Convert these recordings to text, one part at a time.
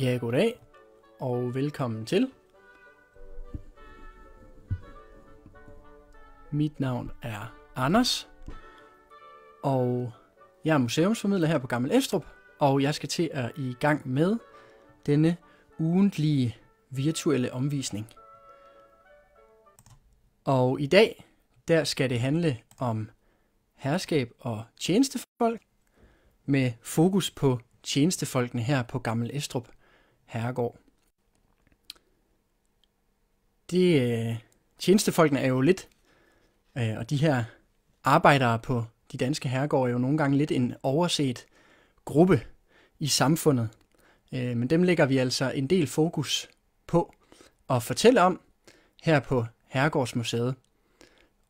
Ja, goddag, og velkommen til. Mit navn er Anders, og jeg er museumsformidler her på Gammel Estrup, og jeg skal til at i gang med denne ugentlige virtuelle omvisning. Og i dag, der skal det handle om herskab og tjenestefolk med fokus på tjenestefolkene her på Gammel Estrup – herregård. Det, øh, tjenestefolkene er jo lidt, øh, og de her arbejdere på de danske herregårde er jo nogle gange lidt en overset gruppe i samfundet. Øh, men dem lægger vi altså en del fokus på at fortælle om her på Herregårdsmuseet.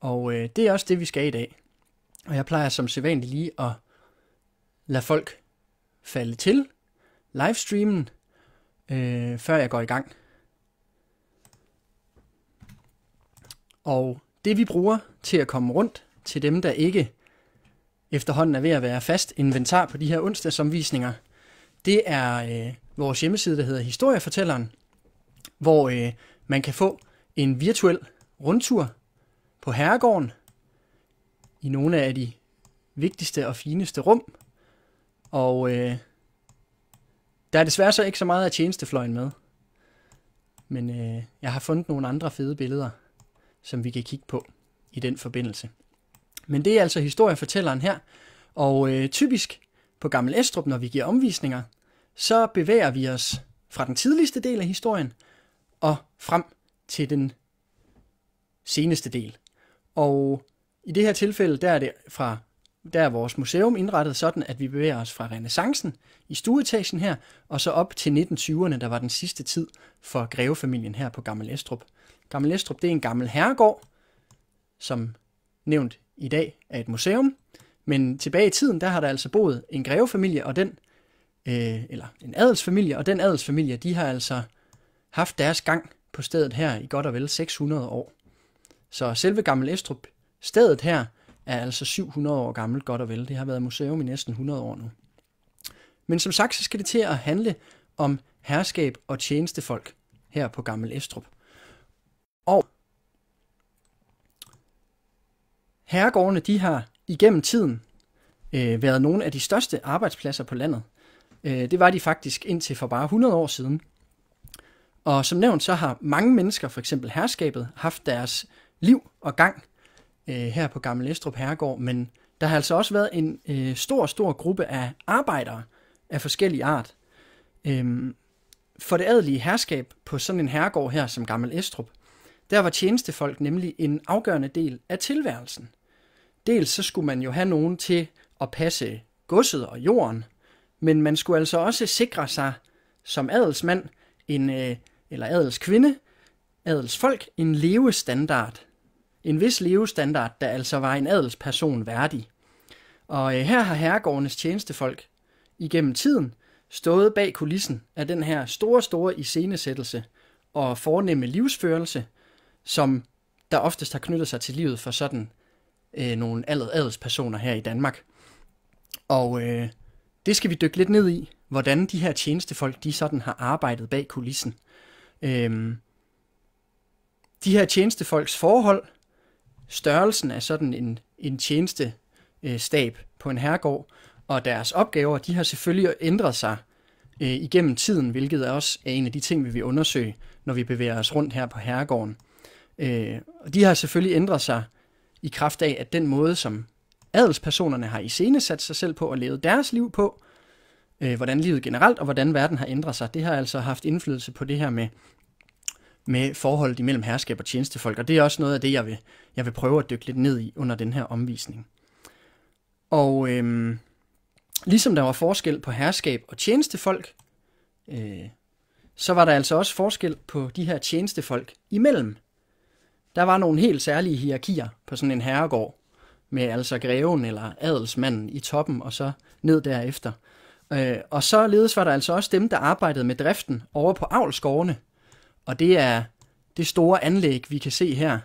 Og øh, det er også det, vi skal i dag. Og jeg plejer som sædvanligt lige at lade folk falde til livestreamen, øh, før jeg går i gang. Og det vi bruger til at komme rundt til dem, der ikke efterhånden er ved at være fast inventar på de her onsdagsomvisninger, det er øh, vores hjemmeside, der hedder Historiefortælleren, hvor øh, man kan få en virtuel rundtur på Herregården i nogle af de vigtigste og fineste rum. Og øh, der er desværre så ikke så meget af tjenestefløjen med. Men øh, jeg har fundet nogle andre fede billeder, som vi kan kigge på i den forbindelse. Men det er altså historiefortælleren her. Og øh, typisk på Gammel Estrup, når vi giver omvisninger, så bevæger vi os fra den tidligste del af historien og frem til den seneste del. Og i det her tilfælde, der er det fra der er vores museum indrettet sådan, at vi bevæger os fra renaissancen i stueetagen her, og så op til 1920'erne, der var den sidste tid for grevefamilien her på Gammel Estrup. Gammel Estrup, det er en gammel herregård, som nævnt i dag er et museum, men tilbage i tiden, der har der altså boet en grevefamilie, og den, øh, eller en adelsfamilie, og den adelsfamilie, de har altså haft deres gang på stedet her i godt og vel 600 år. Så selve Gammel Estrup, stedet her, er altså 700 år gammelt godt og vel. Det har været museum i næsten 100 år nu. Men som sagt, så skal det til at handle om herskab og tjenestefolk her på Gammel Estrup. Og herregårdene, de har igennem tiden øh, været nogle af de største arbejdspladser på landet. Øh, det var de faktisk indtil for bare 100 år siden. Og som nævnt, så har mange mennesker, for eksempel herskabet, haft deres liv og gang øh, her på Gamle Estrup Herregård, men der har altså også været en øh, stor, stor gruppe af arbejdere af forskellige art. Øhm, for det adelige herskab på sådan en herregård her som Gammel Estrup, der var tjenestefolk nemlig en afgørende del af tilværelsen. Dels så skulle man jo have nogen til at passe godset og jorden, men man skulle altså også sikre sig som adelsmand en, øh, eller adelskvinde, adelsfolk, en levestandard – en vis levestandard, der altså var en adelsperson værdig. Og øh, her har herregårdenes tjenestefolk igennem tiden stået bag kulissen af den her store, store iscenesættelse og fornemme livsførelse, som der oftest har knyttet sig til livet for sådan øh, nogle adelspersoner her i Danmark. Og øh, det skal vi dykke lidt ned i, hvordan de her tjenestefolk, de sådan har arbejdet bag kulissen. Øh, de her tjenestefolks forhold størrelsen af sådan en, en tjenestestab øh, på en herregård, og deres opgaver, de har selvfølgelig ændret sig øh, igennem tiden, hvilket er også er en af de ting, vi vil undersøge, når vi bevæger os rundt her på herregården. Øh, og de har selvfølgelig ændret sig i kraft af, at den måde, som adelspersonerne har iscenesat sig selv på og levet deres liv på, øh, hvordan livet generelt og hvordan verden har ændret sig, det har altså haft indflydelse på det her med med forholdet imellem herskab og tjenestefolk, og det er også noget af det, jeg vil, jeg vil prøve at dykke lidt ned i under den her omvisning. Og øhm, ligesom der var forskel på herskab og tjenestefolk, øh, så var der altså også forskel på de her tjenestefolk imellem. Der var nogle helt særlige hierarkier på sådan en herregård, med altså greven eller adelsmanden i toppen, og så ned derefter. Øh, og således var der altså også dem, der arbejdede med driften over på avlsgårdene, og det er det store anlæg, vi kan se her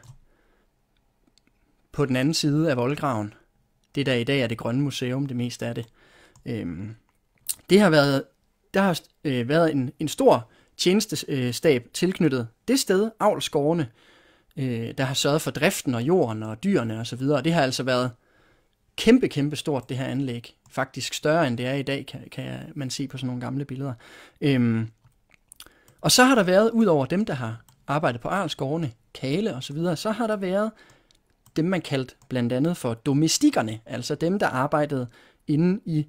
på den anden side af voldgraven. Det der i dag er det Grønne Museum, det meste af det. Øhm, det har været, der har øh, været en, en stor tjenestestab tilknyttet det sted, Avlsgårdene, øh, der har sørget for driften og jorden og dyrene osv. Og, det har altså været kæmpe, kæmpe stort, det her anlæg. Faktisk større, end det er i dag, kan, kan man se på sådan nogle gamle billeder. Øhm, og så har der været, ud over dem, der har arbejdet på Arlsgårdene, Kale osv., så, så har der været dem, man kaldte blandt andet for domestikkerne, altså dem, der arbejdede inde i,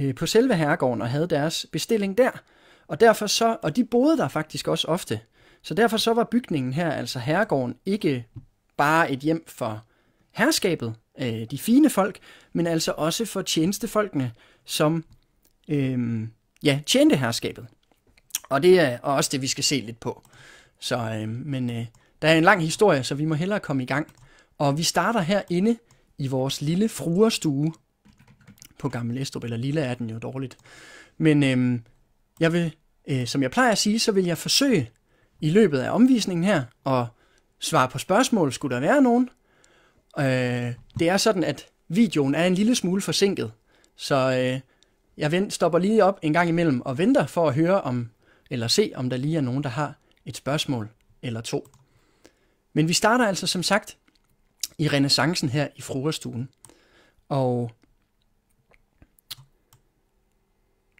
øh, på selve herregården og havde deres bestilling der. Og, derfor så, og de boede der faktisk også ofte. Så derfor så var bygningen her, altså herregården, ikke bare et hjem for herskabet, øh, de fine folk, men altså også for tjenestefolkene, som øh, ja, tjente herskabet. Og det er også det, vi skal se lidt på. Så, øh, men øh, der er en lang historie, så vi må hellere komme i gang. Og vi starter herinde i vores lille fruerstue på Gammel Estrup, eller lille er den jo dårligt. Men øh, jeg vil, øh, som jeg plejer at sige, så vil jeg forsøge i løbet af omvisningen her at svare på spørgsmål, skulle der være nogen. Øh, det er sådan, at videoen er en lille smule forsinket, så øh, jeg vent, stopper lige op en gang imellem og venter for at høre, om eller se, om der lige er nogen, der har et spørgsmål eller to. Men vi starter altså som sagt i renaissancen her i frokoststuen. Og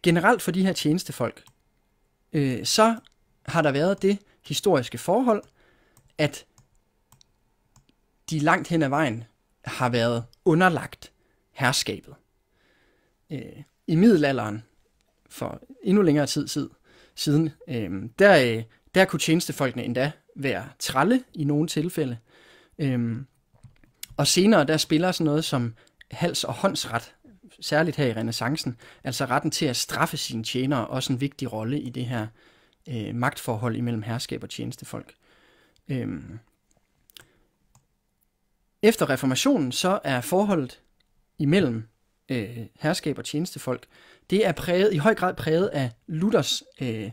generelt for de her tjenestefolk, øh, så har der været det historiske forhold, at de langt hen ad vejen har været underlagt herskabet. Øh, I middelalderen, for endnu længere tid, siden, siden. Øhm, der, øh, der kunne tjenestefolkene endda være tralle i nogle tilfælde. Øhm, og senere der spiller sådan noget som hals- og håndsret, særligt her i renaissancen, altså retten til at straffe sine tjenere, også en vigtig rolle i det her øh, magtforhold imellem herskab og tjenestefolk. Øhm. Efter reformationen så er forholdet imellem øh, herskab og tjenestefolk det er præget, i høj grad præget af Luthers øh,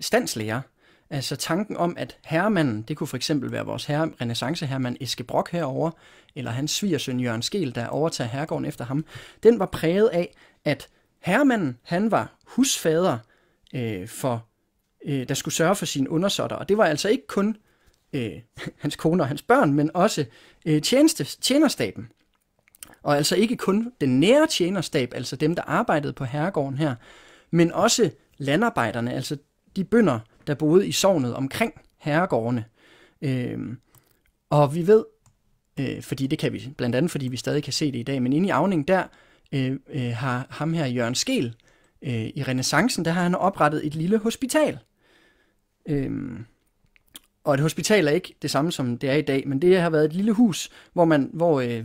standslære. Altså tanken om, at herremanden, det kunne for eksempel være vores herre, renaissanceherremand Eske Brock herover, eller hans svigersøn Jørgen Skel, der overtager herregården efter ham, den var præget af, at herremanden, han var husfader øh, for, øh, der skulle sørge for sine undersåtter, og det var altså ikke kun øh, hans kone og hans børn, men også øh, tjeneste, tjenerstaben. Og altså ikke kun den nære tjenerstab, altså dem, der arbejdede på herregården her, men også landarbejderne, altså de bønder, der boede i sognet omkring herregårdene. Øh, og vi ved, øh, fordi det kan vi, blandt andet fordi vi stadig kan se det i dag, men inde i Avning der øh, øh, har ham her Jørgen Skel, øh, i renaissancen, der har han oprettet et lille hospital. Øh, og et hospital er ikke det samme, som det er i dag, men det har været et lille hus, hvor man, hvor øh,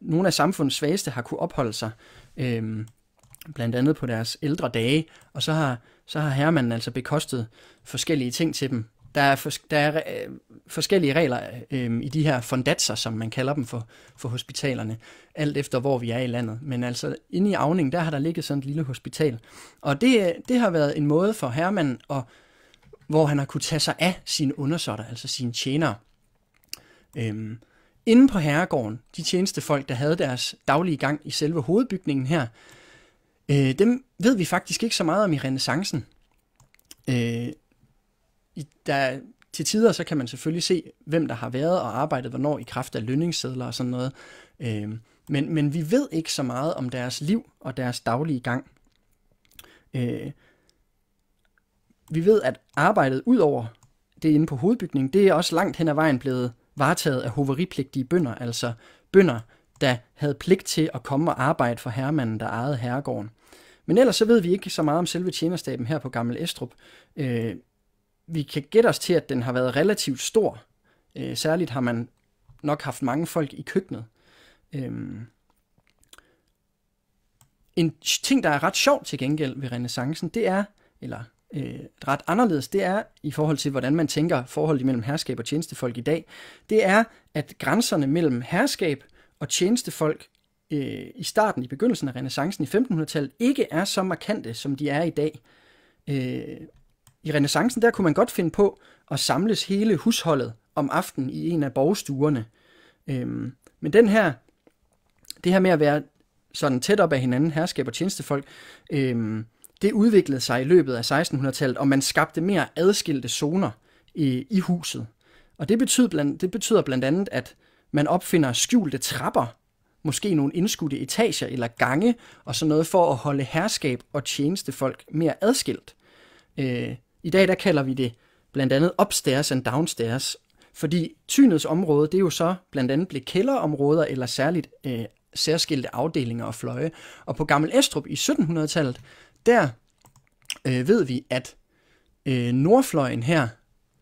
nogle af samfundets svageste har kunne opholde sig, øhm, blandt andet på deres ældre dage, og så har, så har herremanden altså bekostet forskellige ting til dem. Der er, for, der er øh, forskellige regler øh, i de her fondatser, som man kalder dem for, for hospitalerne, alt efter hvor vi er i landet. Men altså inde i Avning, der har der ligget sådan et lille hospital. Og det, øh, det har været en måde for herremanden at hvor han har kunne tage sig af sine undersåtter, altså sine tjenere. Øh, Inde på herregården, de folk, der havde deres daglige gang i selve hovedbygningen her, øh, dem ved vi faktisk ikke så meget om i renaissancen. Øh, i, der, til tider så kan man selvfølgelig se, hvem der har været og arbejdet hvornår i kraft af lønningssedler og sådan noget. Øh, men, men vi ved ikke så meget om deres liv og deres daglige gang. Øh, vi ved, at arbejdet ud over det inde på hovedbygningen, det er også langt hen ad vejen blevet varetaget af hoveripligtige bønder, altså bønder, der havde pligt til at komme og arbejde for herremanden, der ejede herregården. Men ellers så ved vi ikke så meget om selve tjenerstaben her på Gammel Estrup. Øh, vi kan gætte os til, at den har været relativt stor. Øh, særligt har man nok haft mange folk i køkkenet. Øh, en ting, der er ret sjov til gengæld ved renaissancen, det er, eller øh, ret anderledes, det er i forhold til, hvordan man tænker forholdet mellem herskab og tjenestefolk i dag, det er, at grænserne mellem herskab og tjenestefolk øh, i starten, i begyndelsen af renaissancen i 1500-tallet, ikke er så markante, som de er i dag. Øh, I renaissancen, der kunne man godt finde på at samles hele husholdet om aftenen i en af borgstuerne. Øh, men den her, det her med at være sådan tæt op af hinanden, herskab og tjenestefolk, øh, det udviklede sig i løbet af 1600-tallet, og man skabte mere adskilte zoner i, i huset. Og det betyder, blandt, det betyder blandt andet, at man opfinder skjulte trapper, måske nogle indskudte etager eller gange, og sådan noget for at holde herskab og tjenestefolk mere adskilt. Øh, I dag der kalder vi det blandt andet upstairs and downstairs, fordi tynets område, det er jo så blandt andet blev kælderområder eller særligt øh, særskilte afdelinger og fløje. Og på Gammel Estrup i 1700-tallet, der øh, ved vi, at øh, nordfløjen her,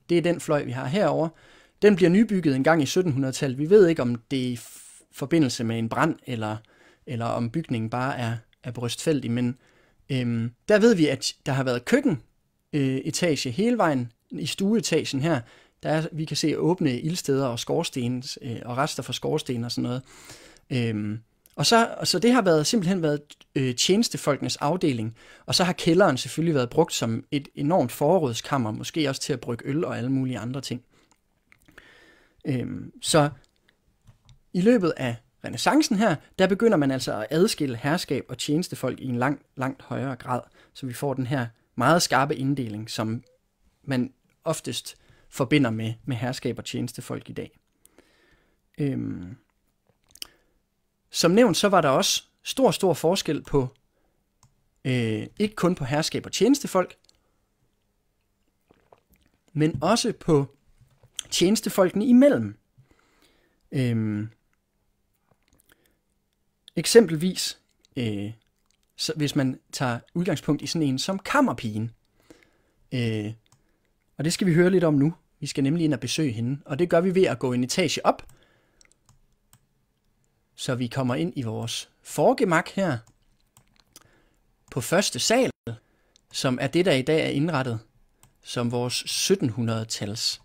det er den fløj, vi har herover, den bliver nybygget en gang i 1700-tallet. Vi ved ikke, om det er i forbindelse med en brand, eller, eller om bygningen bare er, er brystfældig, men øh, der ved vi, at der har været køkkenetage øh, hele vejen i stueetagen her. Der er, vi kan se åbne ildsteder og skorstens, øh, og rester fra skorsten og sådan noget. Øhm, og så, så det har været simpelthen været øh, tjenestefolkenes afdeling, og så har kælderen selvfølgelig været brugt som et enormt forrådskammer, måske også til at brygge øl og alle mulige andre ting. Øhm, så i løbet af renaissancen her, der begynder man altså at adskille herskab og tjenestefolk i en langt, langt højere grad, så vi får den her meget skarpe inddeling, som man oftest forbinder med, med herskab og tjenestefolk i dag. Øhm, som nævnt, så var der også stor, stor forskel på, øh, ikke kun på herskab og tjenestefolk, men også på tjenestefolkene imellem. Øhm, eksempelvis, øh, så hvis man tager udgangspunkt i sådan en som kammerpigen. Øh, og det skal vi høre lidt om nu. Vi skal nemlig ind og besøge hende, og det gør vi ved at gå en etage op så vi kommer ind i vores forgemak her på første sal, som er det, der i dag er indrettet som vores 1700-tals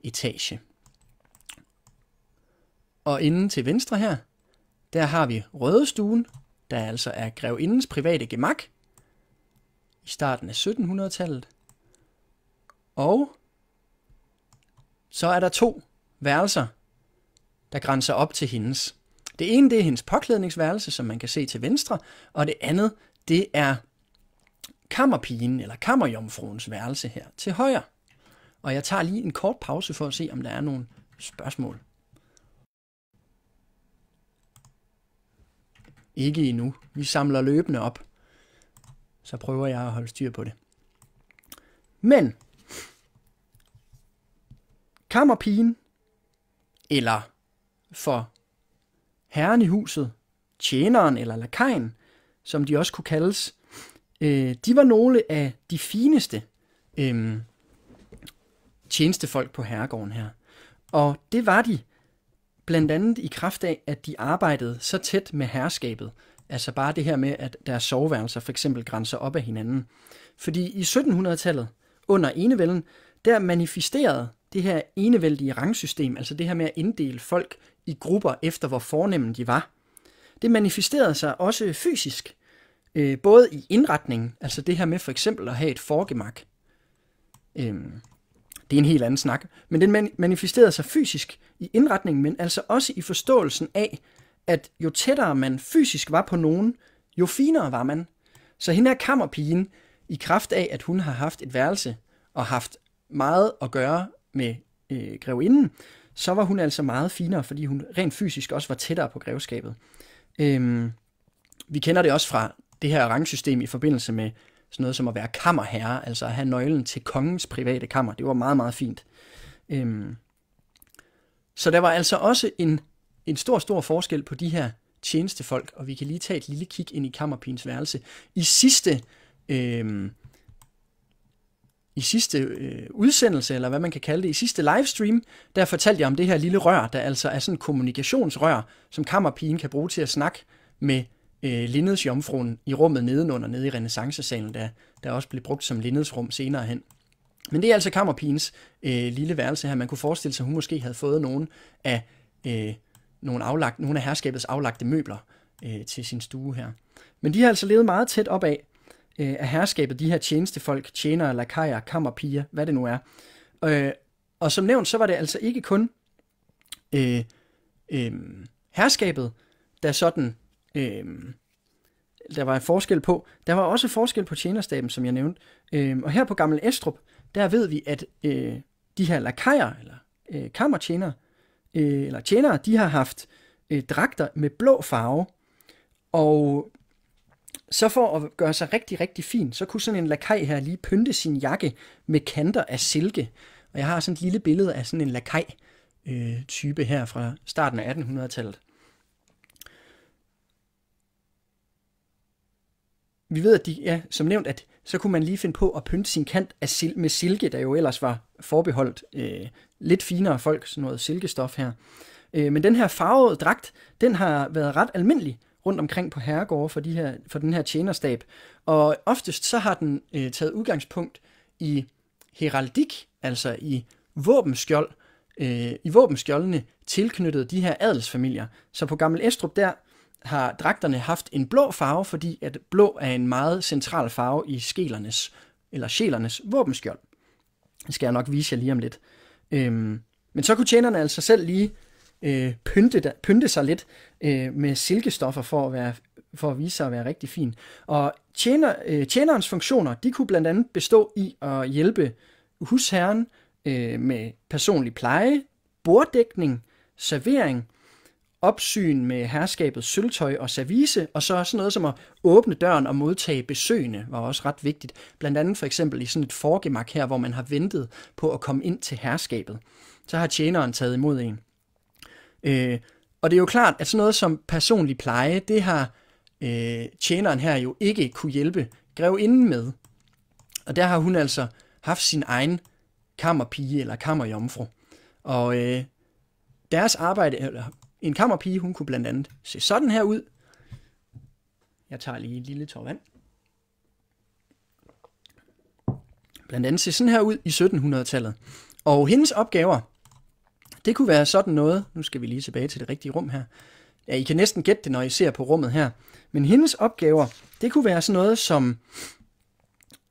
etage. Og inden til venstre her, der har vi røde stuen, der altså er grevindens private gemak i starten af 1700-tallet. Og så er der to værelser, der grænser op til hendes. Det ene, det er hendes påklædningsværelse, som man kan se til venstre, og det andet, det er kammerpigen eller kammerjomfruens værelse her til højre. Og jeg tager lige en kort pause for at se, om der er nogle spørgsmål. Ikke endnu. Vi samler løbende op. Så prøver jeg at holde styr på det. Men kammerpigen, eller for herren i huset, tjeneren eller lakajen, som de også kunne kaldes, øh, de var nogle af de fineste øh, tjenestefolk på herregården her. Og det var de blandt andet i kraft af, at de arbejdede så tæt med herskabet. Altså bare det her med, at deres soveværelser for eksempel grænser op af hinanden. Fordi i 1700-tallet, under enevælden, der manifesterede det her enevældige rangsystem, altså det her med at inddele folk i grupper efter hvor fornemme de var. Det manifesterede sig også fysisk, øh, både i indretningen, altså det her med for eksempel at have et forgemak. Øh, det er en helt anden snak, men den manifesterede sig fysisk i indretningen, men altså også i forståelsen af, at jo tættere man fysisk var på nogen, jo finere var man. Så hende her kammerpigen, i kraft af, at hun har haft et værelse og haft meget at gøre med øh, grevinden, så var hun altså meget finere, fordi hun rent fysisk også var tættere på grevskabet. Øhm, vi kender det også fra det her rangsystem i forbindelse med sådan noget som at være kammerherre, altså at have nøglen til kongens private kammer. Det var meget, meget fint. Øhm, så der var altså også en, en stor, stor forskel på de her tjenestefolk, og vi kan lige tage et lille kig ind i kammerpigens værelse. I sidste øhm, i sidste øh, udsendelse, eller hvad man kan kalde det, i sidste livestream, der fortalte jeg om det her lille rør, der altså er sådan en kommunikationsrør, som kammerpigen kan bruge til at snakke med øh, Lindesjomfruen i rummet nedenunder, nede i renaissancesalen, der, der også blev brugt som Lindesrum senere hen. Men det er altså kammerpigens øh, lille værelse her. Man kunne forestille sig, at hun måske havde fået nogle af, øh, nogle, aflagt, nogle af herskabets aflagte møbler øh, til sin stue her. Men de har altså levet meget tæt op af øh, af herskabet, de her tjenestefolk, tjenere, lakajer, kammerpiger, hvad det nu er. Øh, og som nævnt, så var det altså ikke kun øh, øh, herskabet, der sådan, øh, der var en forskel på. Der var også forskel på tjenerstaben, som jeg nævnte. Øh, og her på Gammel Estrup, der ved vi, at øh, de her lakajer, eller øh, kammertjenere, øh, eller tjenere, de har haft øh, dragter med blå farve, og så for at gøre sig rigtig, rigtig fin, så kunne sådan en lakaj her lige pynte sin jakke med kanter af silke. Og jeg har sådan et lille billede af sådan en lakaj-type øh, her fra starten af 1800-tallet. Vi ved, at de, ja, som nævnt, at så kunne man lige finde på at pynte sin kant af sil- med silke, der jo ellers var forbeholdt øh, lidt finere folk, sådan noget silkestof her. Øh, men den her farvede dragt, den har været ret almindelig rundt omkring på herregårde for, de her, for den her tjenerstab. Og oftest så har den øh, taget udgangspunkt i heraldik, altså i våbenskjold, øh, i våbenskjoldene tilknyttet de her adelsfamilier. Så på Gammel Estrup der har dragterne haft en blå farve, fordi at blå er en meget central farve i skelernes, eller sjælernes våbenskjold. Det skal jeg nok vise jer lige om lidt. Øhm, men så kunne tjenerne altså selv lige øh, pynte, der, pynte sig lidt øh, med silkestoffer for at, være, for at vise sig at være rigtig fin. Og tjener, øh, tjenerens funktioner, de kunne blandt andet bestå i at hjælpe husherren øh, med personlig pleje, borddækning, servering, opsyn med herskabets sølvtøj og service, og så sådan noget som at åbne døren og modtage besøgende, var også ret vigtigt. Blandt andet for eksempel i sådan et forgemak her, hvor man har ventet på at komme ind til herskabet. Så har tjeneren taget imod en. Øh, og det er jo klart, at sådan noget som personlig pleje, det har øh, tjeneren her jo ikke kunne hjælpe grevinden med. Og der har hun altså haft sin egen kammerpige eller kammerjomfru. Og øh, deres arbejde, eller en kammerpige, hun kunne blandt andet se sådan her ud. Jeg tager lige en lille tår vand. Blandt andet se sådan her ud i 1700-tallet. Og hendes opgaver, det kunne være sådan noget. Nu skal vi lige tilbage til det rigtige rum her. Ja, I kan næsten gætte det, når I ser på rummet her. Men hendes opgaver, det kunne være sådan noget som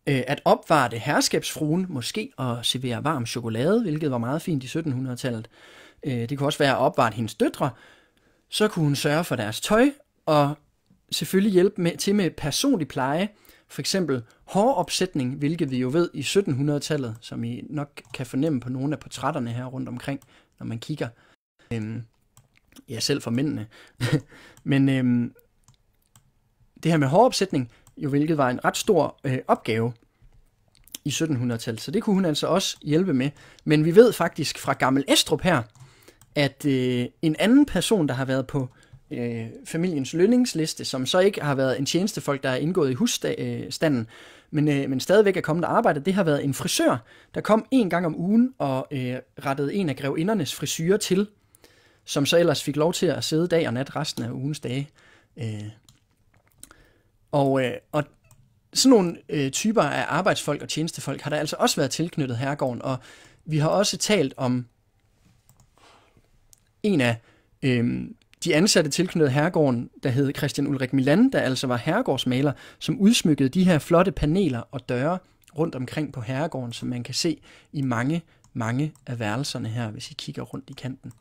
øh, at det herskabsfruen, måske at servere varm chokolade, hvilket var meget fint i 1700-tallet. Øh, det kunne også være at opvare hendes døtre. Så kunne hun sørge for deres tøj, og selvfølgelig hjælpe med, til med personlig pleje, for eksempel håropsætning, hvilket vi jo ved i 1700-tallet, som I nok kan fornemme på nogle af portrætterne her rundt omkring, når man kigger. Øhm, ja, selv for mændene. Men øhm, det her med håropsætning, jo hvilket var en ret stor øh, opgave i 1700-tallet, så det kunne hun altså også hjælpe med. Men vi ved faktisk fra Gammel Estrup her, at øh, en anden person, der har været på øh, familiens lønningsliste, som så ikke har været en tjenestefolk, der er indgået i husstanden, øh, men, øh, men stadigvæk er kommet og arbejde. det har været en frisør, der kom en gang om ugen og øh, rettede en af grevindernes frisyrer til, som så ellers fik lov til at sidde dag og nat resten af ugens dage. Øh. Og, øh, og sådan nogle øh, typer af arbejdsfolk og tjenestefolk har der altså også været tilknyttet herregården, og vi har også talt om en af øh, de ansatte tilknyttede herregården, der hed Christian Ulrik Milan, der altså var herregårdsmaler, som udsmykkede de her flotte paneler og døre rundt omkring på herregården, som man kan se i mange, mange af værelserne her, hvis I kigger rundt i kanten.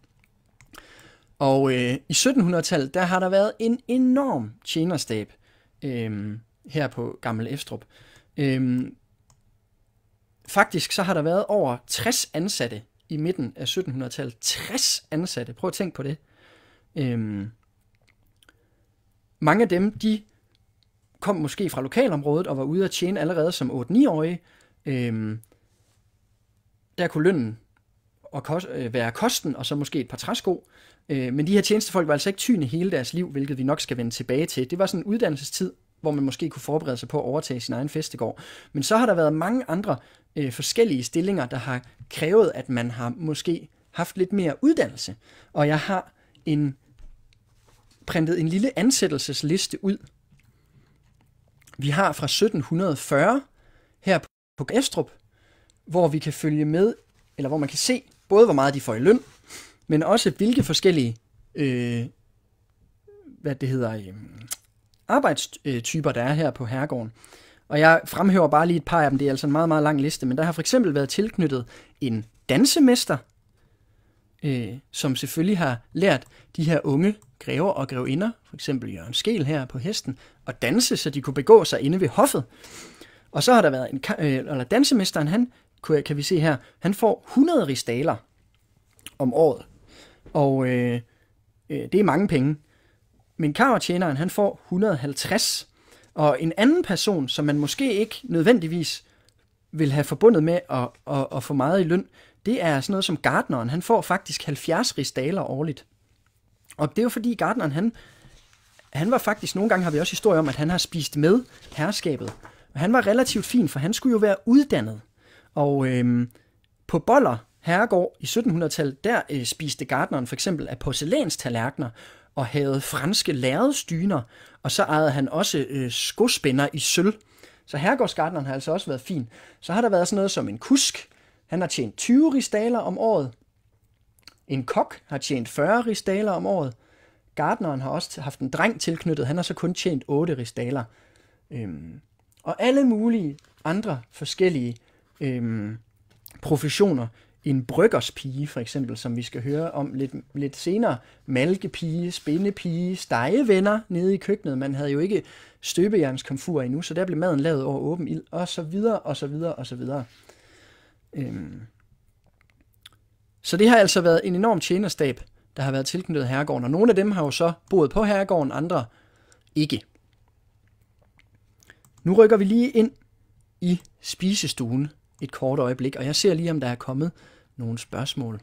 Og øh, i 1700-tallet, der har der været en enorm tjenerstab øh, her på Gammel Efstrup. Øh, faktisk så har der været over 60 ansatte i midten af 1700-tallet. 60 ansatte, prøv at tænke på det. Øhm, mange af dem, de kom måske fra lokalområdet og var ude at tjene allerede som 8-9-årige. Øhm, der kunne lønnen og kost, øh, være kosten, og så måske et par træsko. Øh, men de her tjenestefolk var altså ikke tyne hele deres liv, hvilket vi nok skal vende tilbage til. Det var sådan en uddannelsestid, hvor man måske kunne forberede sig på at overtage sin egen festegård. Men så har der været mange andre øh, forskellige stillinger, der har krævet, at man har måske haft lidt mere uddannelse. Og jeg har en printet en lille ansættelsesliste ud. Vi har fra 1740 her på Gæstrup, hvor vi kan følge med, eller hvor man kan se både, hvor meget de får i løn, men også hvilke forskellige øh, hvad det hedder, øh, arbejdstyper, der er her på herregården. Og jeg fremhæver bare lige et par af dem, det er altså en meget, meget lang liste, men der har for eksempel været tilknyttet en dansemester, øh, som selvfølgelig har lært de her unge grever og grevinder, for eksempel Jørgen Skel her på hesten, at danse, så de kunne begå sig inde ved hoffet. Og så har der været en, øh, eller dansemesteren, han, kan vi se her, han får 100 ristaler om året. Og øh, øh, det er mange penge. Men kammertjeneren, han får 150. Og en anden person, som man måske ikke nødvendigvis vil have forbundet med at, at, at få meget i løn, det er sådan noget som Gardneren. Han får faktisk 70 ristaler årligt. Og det er jo fordi Gardneren, han, han var faktisk, nogle gange har vi også historie om, at han har spist med herskabet. Og han var relativt fin, for han skulle jo være uddannet. Og øhm, på Boller Herregård i 1700-tallet, der øh, spiste Gardneren for eksempel af porcelænstallerkner og havde franske lærredstyner, og så ejede han også øh, skospænder i sølv. Så herregårdsgartneren har altså også været fin. Så har der været sådan noget som en kusk, han har tjent 20 ristaler om året. En kok har tjent 40 ristaler om året. Gardneren har også haft en dreng tilknyttet. Han har så kun tjent 8 ristaler. Øhm, og alle mulige andre forskellige øhm, professioner. En bryggerspige for eksempel, som vi skal høre om lidt, lidt senere. Malkepige, spændepige, stegevenner nede i køkkenet. Man havde jo ikke støbejernskomfur endnu, så der blev maden lavet over åben ild, og så videre, og så videre, og så videre. Øhm. Så det har altså været en enorm tjenerstab, der har været tilknyttet herregården, og nogle af dem har jo så boet på herregården, andre ikke. Nu rykker vi lige ind i spisestuen et kort øjeblik, og jeg ser lige, om der er kommet nogle spørgsmål.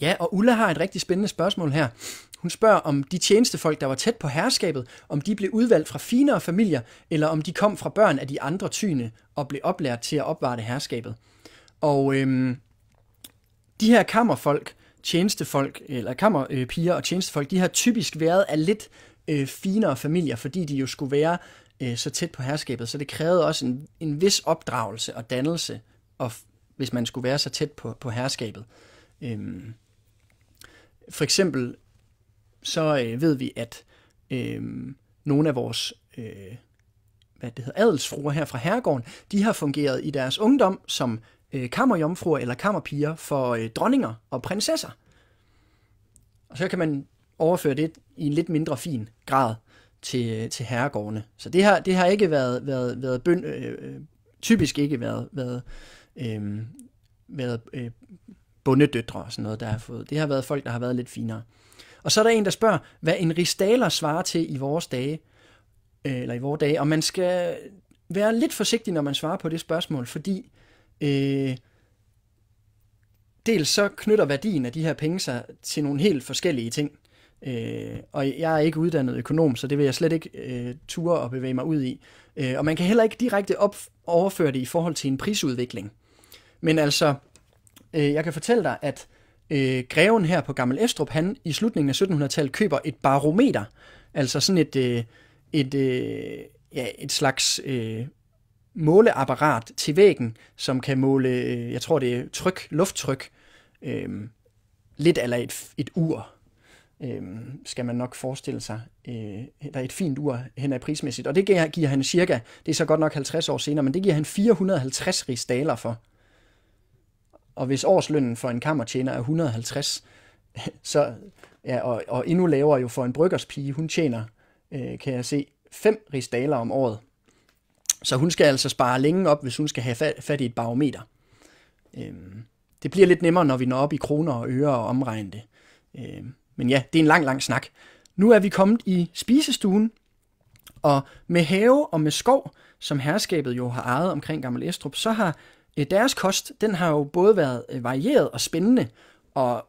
Ja, og Ulla har et rigtig spændende spørgsmål her. Hun spørger, om de tjenestefolk, der var tæt på herskabet, om de blev udvalgt fra finere familier, eller om de kom fra børn af de andre tyne og blev oplært til at opvarte herskabet. Og øhm, de her kammerfolk, tjenestefolk, eller kammerpiger og tjenestefolk, de har typisk været af lidt øh, finere familier, fordi de jo skulle være øh, så tæt på herskabet, så det krævede også en, en vis opdragelse og dannelse, og hvis man skulle være så tæt på, på herskabet. Øhm, for eksempel så øh, ved vi, at øh, nogle af vores øh, hvad det hedder, adelsfruer her fra herregården, de har fungeret i deres ungdom som øh, kammerjomfruer eller kammerpiger for øh, dronninger og prinsesser. Og så kan man overføre det i en lidt mindre fin grad til, øh, til herregårdene. Så det har, det har ikke været, været, været bøn, øh, øh typisk ikke været, været, øh, været øh, bundedøtre og sådan noget, der har fået. Det har været folk, der har været lidt finere. Og så er der en, der spørger, hvad en ristaler svarer til i vores dage, øh, eller i vores dage, og man skal være lidt forsigtig, når man svarer på det spørgsmål, fordi øh, dels så knytter værdien af de her penge sig til nogle helt forskellige ting. Øh, og jeg er ikke uddannet økonom, så det vil jeg slet ikke øh, ture og bevæge mig ud i. Øh, og man kan heller ikke direkte op overføre det i forhold til en prisudvikling. Men altså, øh, jeg kan fortælle dig, at øh, greven her på Gammel Estrup, han i slutningen af 1700-tallet køber et barometer, altså sådan et, øh, et, øh, ja, et slags øh, måleapparat til væggen, som kan måle, øh, jeg tror det er tryk, lufttryk, øh, lidt eller et, et ur, øh, skal man nok forestille sig. Øh, der er et fint ur hen ad prismæssigt, og det giver, giver han cirka, det er så godt nok 50 år senere, men det giver han 450 rigsdaler for. Og hvis årslønnen for en kammertjener er 150, så, ja, og, og endnu lavere jo for en bryggerspige, hun tjener, øh, kan jeg se, fem rigsdaler om året. Så hun skal altså spare længe op, hvis hun skal have fat, fat i et barometer. Øhm, det bliver lidt nemmere, når vi når op i kroner og øre og omregne det. Øhm, men ja, det er en lang, lang snak. Nu er vi kommet i spisestuen, og med have og med skov, som herskabet jo har ejet omkring Gammel Estrup, så har Øh, deres kost, den har jo både været øh, varieret og spændende, og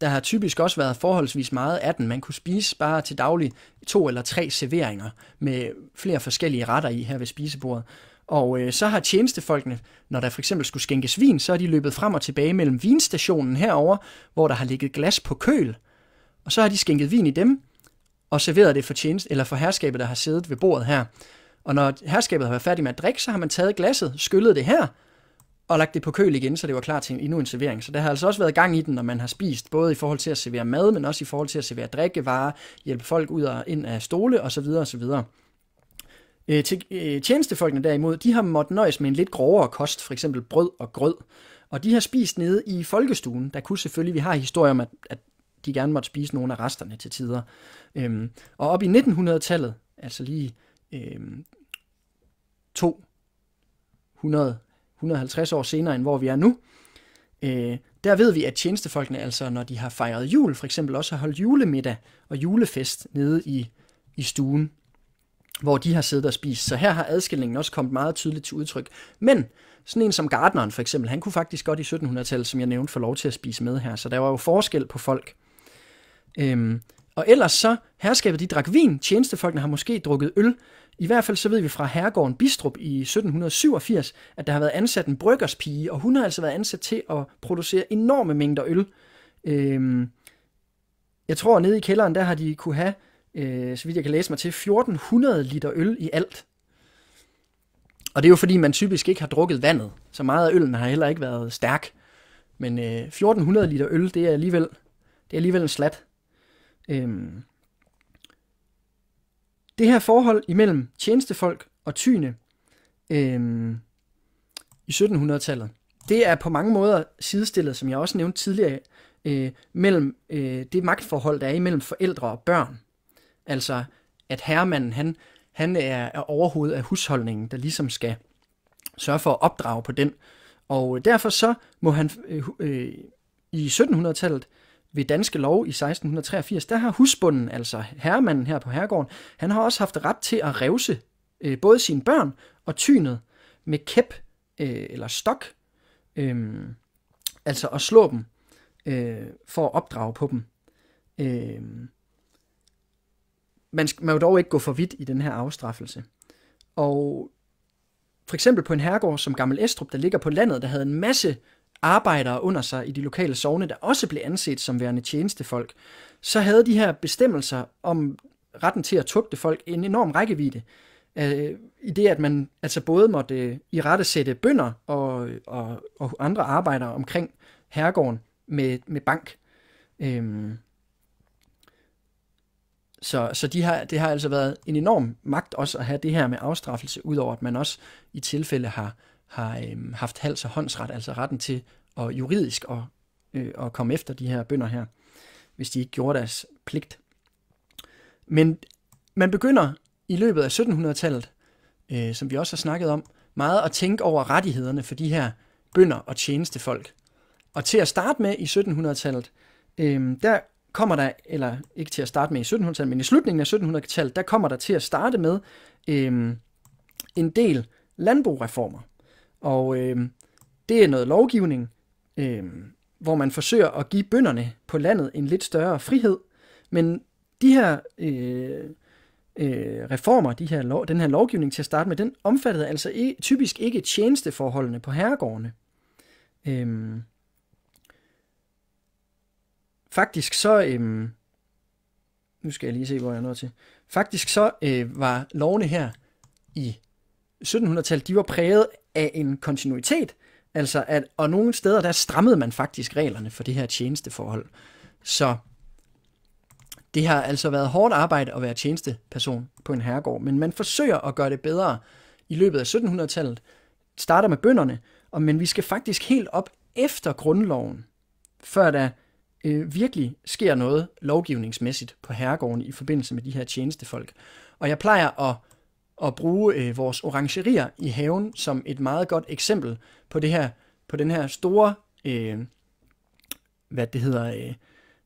der har typisk også været forholdsvis meget af den. Man kunne spise bare til daglig to eller tre serveringer med flere forskellige retter i her ved spisebordet. Og øh, så har tjenestefolkene, når der for eksempel skulle skænkes vin, så er de løbet frem og tilbage mellem vinstationen herover, hvor der har ligget glas på køl. Og så har de skænket vin i dem, og serveret det for tjeneste, eller for herskabet, der har siddet ved bordet her. Og når herskabet har været færdig med at drikke, så har man taget glasset, skyllet det her, og lagt det på køl igen, så det var klar til endnu en servering. Så der har altså også været gang i den, når man har spist, både i forhold til at servere mad, men også i forhold til at servere drikkevarer, hjælpe folk ud og ind af stole osv. osv. Øh, til, øh, tjenestefolkene derimod, de har måttet nøjes med en lidt grovere kost, for eksempel brød og grød. Og de har spist nede i folkestuen. Der kunne selvfølgelig, vi har historier om, at, at de gerne måtte spise nogle af resterne til tider. Øhm, og op i 1900-tallet, altså lige øhm, 200 150 år senere, end hvor vi er nu. Øh, der ved vi, at tjenestefolkene, altså når de har fejret jul, for eksempel også har holdt julemiddag og julefest nede i, i stuen, hvor de har siddet og spist. Så her har adskillingen også kommet meget tydeligt til udtryk. Men sådan en som gardneren for eksempel, han kunne faktisk godt i 1700-tallet, som jeg nævnte, få lov til at spise med her. Så der var jo forskel på folk. Øhm, og ellers så, herskabet de drak vin, tjenestefolkene har måske drukket øl, i hvert fald så ved vi fra herregården Bistrup i 1787, at der har været ansat en bryggerspige, og hun har altså været ansat til at producere enorme mængder øl. Øhm, jeg tror, at nede i kælderen, der har de kunne have, øh, så vidt jeg kan læse mig til, 1400 liter øl i alt. Og det er jo fordi, man typisk ikke har drukket vandet, så meget af øllen har heller ikke været stærk. Men øh, 1400 liter øl, det er alligevel, det er alligevel en slat. Øhm, det her forhold imellem tjenestefolk og tyne øh, i 1700-tallet, det er på mange måder sidestillet, som jeg også nævnte tidligere, øh, mellem øh, det magtforhold, der er imellem forældre og børn. Altså, at herremanden, han, han er, overhovedet af husholdningen, der ligesom skal sørge for at opdrage på den. Og derfor så må han øh, øh, i 1700-tallet ved Danske Lov i 1683, der har husbunden, altså herremanden her på herregården, han har også haft ret til at revse øh, både sine børn og tynet med kæp øh, eller stok, øh, altså at slå dem øh, for at opdrage på dem. Øh, man må man jo dog ikke gå for vidt i den her afstraffelse. Og for eksempel på en herregård som Gammel Estrup, der ligger på landet, der havde en masse arbejdere under sig i de lokale sovne, der også blev anset som værende tjenestefolk, så havde de her bestemmelser om retten til at tugte folk en enorm rækkevidde. Øh, I det, at man altså både måtte øh, i rette sætte bønder og, øh, og, og andre arbejdere omkring herregården med, med bank. Øhm, så så de har, det har altså været en enorm magt også at have det her med afstraffelse, udover at man også i tilfælde har har øh, haft hals- og håndsret, altså retten til at juridisk og, øh, at komme efter de her bønder her, hvis de ikke gjorde deres pligt. Men man begynder i løbet af 1700-tallet, øh, som vi også har snakket om, meget at tænke over rettighederne for de her bønder og tjenestefolk. Og til at starte med i 1700-tallet, øh, der kommer der, eller ikke til at starte med i 1700-tallet, men i slutningen af 1700-tallet, der kommer der til at starte med øh, en del landboreformer. Og øh, det er noget lovgivning, øh, hvor man forsøger at give bønderne på landet en lidt større frihed. Men de her øh, øh, reformer, de her lov, den her lovgivning til at starte med, den omfattede altså ikke, typisk ikke tjenesteforholdene på herregårdene. Øh, faktisk så, Øh, nu skal jeg lige se, hvor jeg er nået til. Faktisk så øh, var lovene her i 1700-tallet, de var præget af en kontinuitet, altså at, og nogle steder der strammede man faktisk reglerne for det her tjenesteforhold. Så det har altså været hårdt arbejde at være tjenesteperson på en herregård, men man forsøger at gøre det bedre i løbet af 1700-tallet, starter med bønderne, og, men vi skal faktisk helt op efter grundloven, før der øh, virkelig sker noget lovgivningsmæssigt på herregården i forbindelse med de her tjenestefolk. Og jeg plejer at at bruge øh, vores orangerier i haven som et meget godt eksempel på det her, på den her store, øh, hvad det hedder, øh,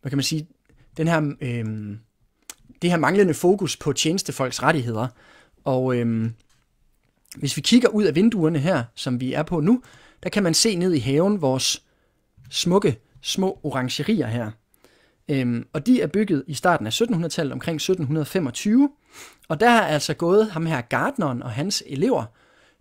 hvad kan man sige, den her, øh, det her manglende fokus på tjenestefolks rettigheder. Og øh, hvis vi kigger ud af vinduerne her, som vi er på nu, der kan man se ned i haven vores smukke små orangerier her. Øhm, og de er bygget i starten af 1700-tallet, omkring 1725. Og der er altså gået ham her gardneren og hans elever,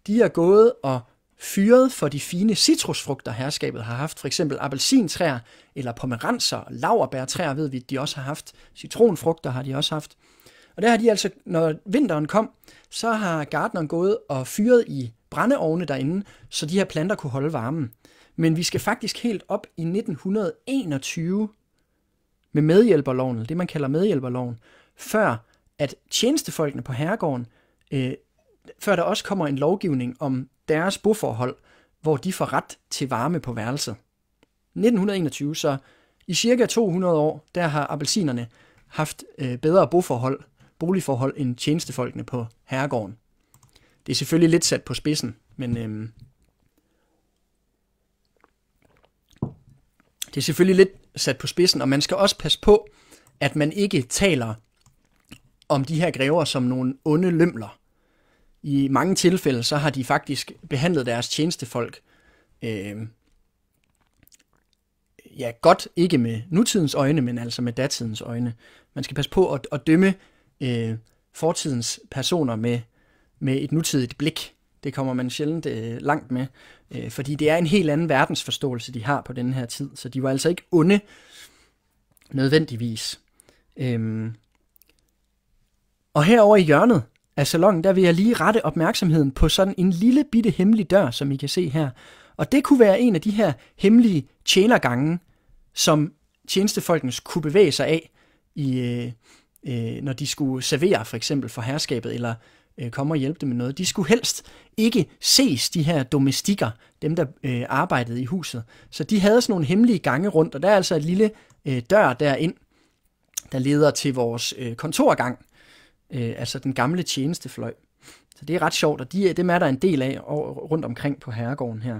de er gået og fyret for de fine citrusfrugter, herskabet har haft. For eksempel appelsintræer eller pomeranser og laverbærtræer, ved vi, de også har haft. Citronfrugter har de også haft. Og der har de altså, når vinteren kom, så har gardneren gået og fyret i brændeovne derinde, så de her planter kunne holde varmen. Men vi skal faktisk helt op i 1921, med medhjælperloven, eller det man kalder medhjælperloven, før at tjenestefolkene på herregården, øh, før der også kommer en lovgivning om deres boforhold, hvor de får ret til varme på værelset. 1921, så i cirka 200 år, der har appelsinerne haft øh, bedre boforhold, boligforhold end tjenestefolkene på herregården. Det er selvfølgelig lidt sat på spidsen, men øh, det er selvfølgelig lidt sat på spidsen, og man skal også passe på, at man ikke taler om de her grever som nogle onde lømler. I mange tilfælde, så har de faktisk behandlet deres tjenestefolk øh, ja, godt, ikke med nutidens øjne, men altså med datidens øjne. Man skal passe på at, at dømme øh, fortidens personer med, med et nutidigt blik. Det kommer man sjældent øh, langt med, øh, fordi det er en helt anden verdensforståelse, de har på den her tid. Så de var altså ikke onde nødvendigvis. Øhm. Og herover i hjørnet af salongen, der vil jeg lige rette opmærksomheden på sådan en lille bitte hemmelig dør, som I kan se her. Og det kunne være en af de her hemmelige tjenergange, som tjenestefolkens kunne bevæge sig af, i, øh, øh, når de skulle servere for eksempel for herskabet, eller øh, komme og hjælpe dem med noget. De skulle helst ikke ses, de her domestikker, dem der øh, arbejdede i huset. Så de havde sådan nogle hemmelige gange rundt, og der er altså et lille øh, dør derind, der leder til vores øh, kontorgang, øh, altså den gamle tjenestefløj. Så det er ret sjovt, og de, øh, dem er der en del af rundt omkring på herregården her.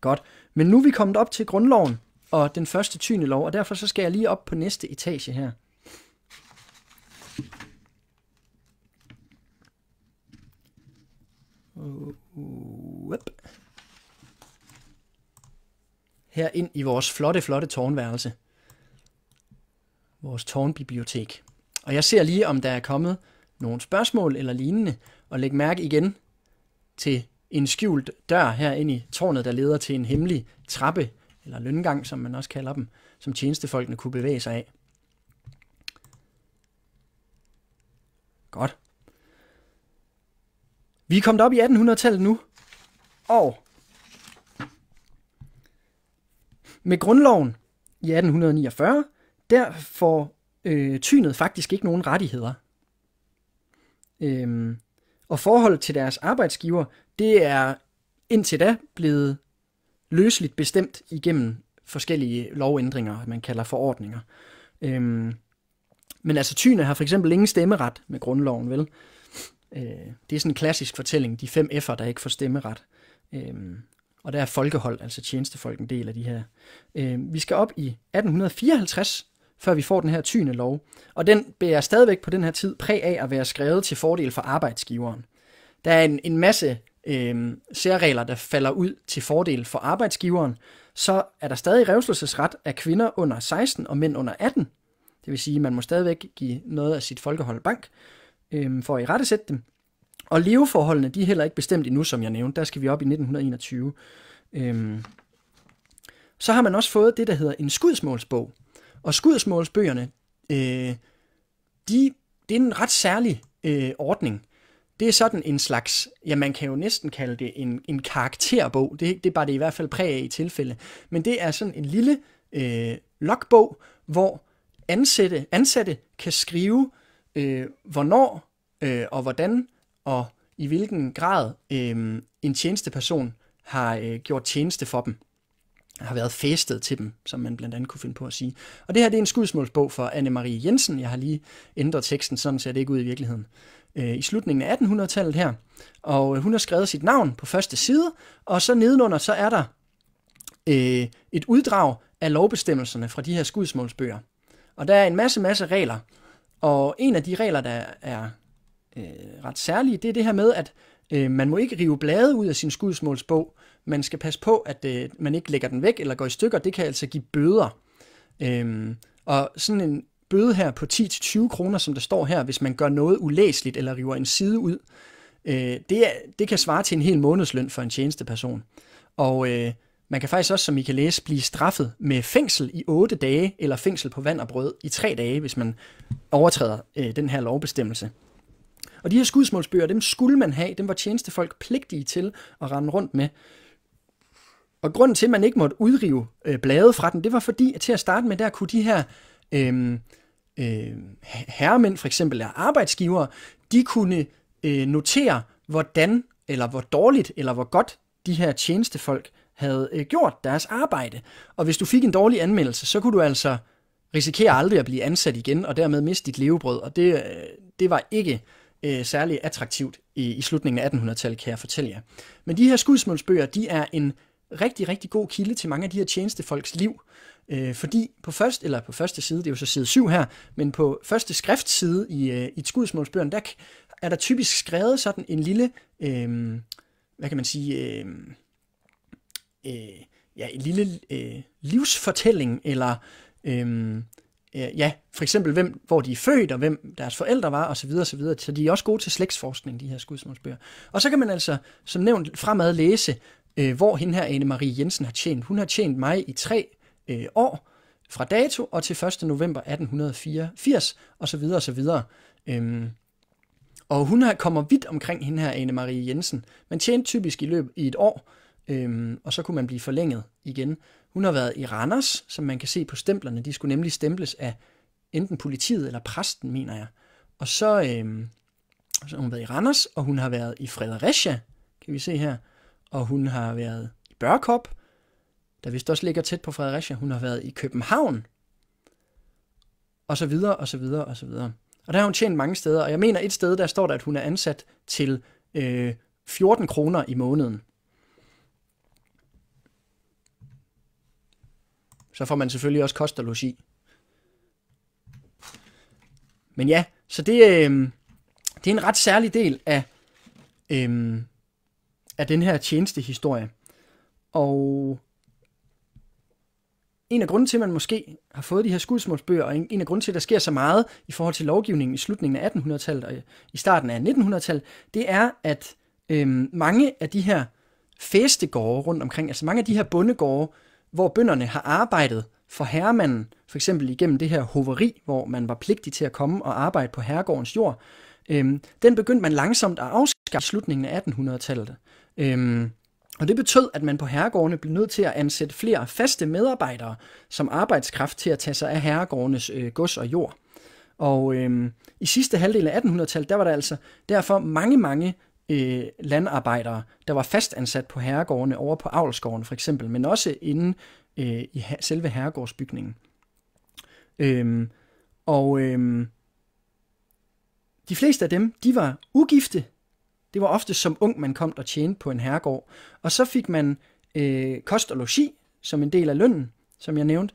Godt, men nu er vi kommet op til grundloven og den første tyne lov, og derfor så skal jeg lige op på næste etage her. Uh, uh, uh. Her ind i vores flotte, flotte tårnværelse. Vores tårnbibliotek. Og jeg ser lige, om der er kommet nogle spørgsmål eller lignende. Og læg mærke igen til en skjult dør her ind i tårnet, der leder til en hemmelig trappe, eller løngang, som man også kalder dem, som tjenestefolkene kunne bevæge sig af. Godt. Vi er kommet op i 1800-tallet nu, og med grundloven i 1849, der får øh, tynet faktisk ikke nogen rettigheder. Øhm, og forholdet til deres arbejdsgiver, det er indtil da blevet løsligt bestemt igennem forskellige lovændringer, man kalder forordninger. Øhm, men altså tyne har for eksempel ingen stemmeret med grundloven, vel? Øh, det er sådan en klassisk fortælling, de fem F'er, der ikke får stemmeret. Øh, og der er folkehold, altså tjenestefolk, en del af de her. Øh, vi skal op i 1854, før vi får den her tyne lov, og den bærer stadigvæk på den her tid præg af at være skrevet til fordel for arbejdsgiveren. Der er en, en masse øh, særregler, der falder ud til fordel for arbejdsgiveren, så er der stadig revslelsesret af kvinder under 16 og mænd under 18. Det vil sige, at man må stadigvæk give noget af sit folkehold bank øh, for at i rette sætte dem. Og leveforholdene, de er heller ikke bestemt endnu, som jeg nævnte. Der skal vi op i 1921. Øh, så har man også fået det, der hedder en skudsmålsbog. Og skudsmålsbøgerne, øh, de, det er en ret særlig øh, ordning. Det er sådan en slags, ja man kan jo næsten kalde det en, en karakterbog. Det, det er bare det i hvert fald præg af i tilfælde. Men det er sådan en lille øh, logbog, hvor ansatte, ansatte kan skrive øh, hvornår øh, og hvordan og i hvilken grad øh, en tjenesteperson har øh, gjort tjeneste for dem, har været fæstet til dem, som man blandt andet kunne finde på at sige. Og det her det er en skudsmålsbog for Anne-Marie Jensen. Jeg har lige ændret teksten, sådan ser det ikke ud i virkeligheden. Øh, I slutningen af 1800-tallet her. Og hun har skrevet sit navn på første side, og så nedenunder så er der øh, et uddrag af lovbestemmelserne fra de her skudsmålsbøger. Og der er en masse, masse regler, og en af de regler, der er øh, ret særlige, det er det her med, at øh, man må ikke rive blade ud af sin skudsmålsbog. Man skal passe på, at øh, man ikke lægger den væk eller går i stykker. Det kan altså give bøder. Øh, og sådan en bøde her på 10-20 kroner, som der står her, hvis man gør noget ulæsligt eller river en side ud, øh, det, er, det kan svare til en hel månedsløn for en tjenesteperson. Og øh, man kan faktisk også, som I kan læse, blive straffet med fængsel i 8 dage, eller fængsel på vand og brød i 3 dage, hvis man overtræder øh, den her lovbestemmelse. Og de her skudsmålsbøger, dem skulle man have, dem var tjenestefolk pligtige til at rende rundt med. Og grunden til, at man ikke måtte udrive øh, blade fra den, det var fordi, at til at starte med, der kunne de her øhm, øh, øh, herremænd, for eksempel, eller arbejdsgivere, de kunne øh, notere, hvordan, eller hvor dårligt, eller hvor godt de her tjenestefolk havde øh, gjort deres arbejde. Og hvis du fik en dårlig anmeldelse, så kunne du altså risikere aldrig at blive ansat igen, og dermed miste dit levebrød, og det, øh, det var ikke øh, særlig attraktivt i, i slutningen af 1800-tallet, kan jeg fortælle jer. Men de her skudsmålsbøger, de er en rigtig, rigtig god kilde til mange af de her tjenestefolks liv, øh, fordi på først, eller på første side, det er jo så side 7 her, men på første skriftside i, øh, i skudsmålsbøgerne, der er der typisk skrevet sådan en lille, øh, hvad kan man sige, øh, øh, ja, en lille øh, livsfortælling, eller øh, øh, ja, for eksempel, hvem, hvor de er født, og hvem deres forældre var, osv. osv. Så de er også gode til slægtsforskning, de her skudsmålsbøger. Og så kan man altså, som nævnt, fremad læse, øh, hvor hende her Anne-Marie Jensen har tjent. Hun har tjent mig i tre øh, år, fra dato og til 1. november 1884, osv. osv. Øhm, og hun her kommer vidt omkring hende her, Anne-Marie Jensen. Man tjente typisk i løb i et år Øhm, og så kunne man blive forlænget igen. Hun har været i Randers, som man kan se på stemplerne. De skulle nemlig stemples af enten politiet eller præsten, mener jeg. Og så, øhm, så har hun været i Randers, og hun har været i Fredericia, kan vi se her. Og hun har været i Børkop, der vist også ligger tæt på Fredericia. Hun har været i København, og så videre, og så videre, og så videre. Og der har hun tjent mange steder, og jeg mener et sted, der står der, at hun er ansat til øh, 14 kroner i måneden. så får man selvfølgelig også kost og logi. Men ja, så det, øh, det er en ret særlig del af, øh, af den her tjenestehistorie. Og en af grunden til, at man måske har fået de her skudsmålsbøger, og en, en af grunden til, at der sker så meget i forhold til lovgivningen i slutningen af 1800-tallet og i starten af 1900-tallet, det er, at øh, mange af de her fæstegårde rundt omkring, altså mange af de her bondegårde, hvor bønderne har arbejdet for herremanden, for eksempel igennem det her hoveri, hvor man var pligtig til at komme og arbejde på herregårdens jord, øhm, den begyndte man langsomt at afskaffe i slutningen af 1800-tallet. Øhm, og det betød, at man på herregårdene blev nødt til at ansætte flere faste medarbejdere som arbejdskraft til at tage sig af herregårdenes øh, gods og jord. Og øhm, i sidste halvdel af 1800-tallet, der var der altså derfor mange, mange øh, landarbejdere, der var fastansat på herregårdene over på Avlsgården for eksempel, men også inde øh, i selve herregårdsbygningen. Øhm, og øhm, de fleste af dem, de var ugifte. Det var ofte som ung, man kom og tjente på en herregård. Og så fik man øh, kost og logi som en del af lønnen, som jeg nævnte.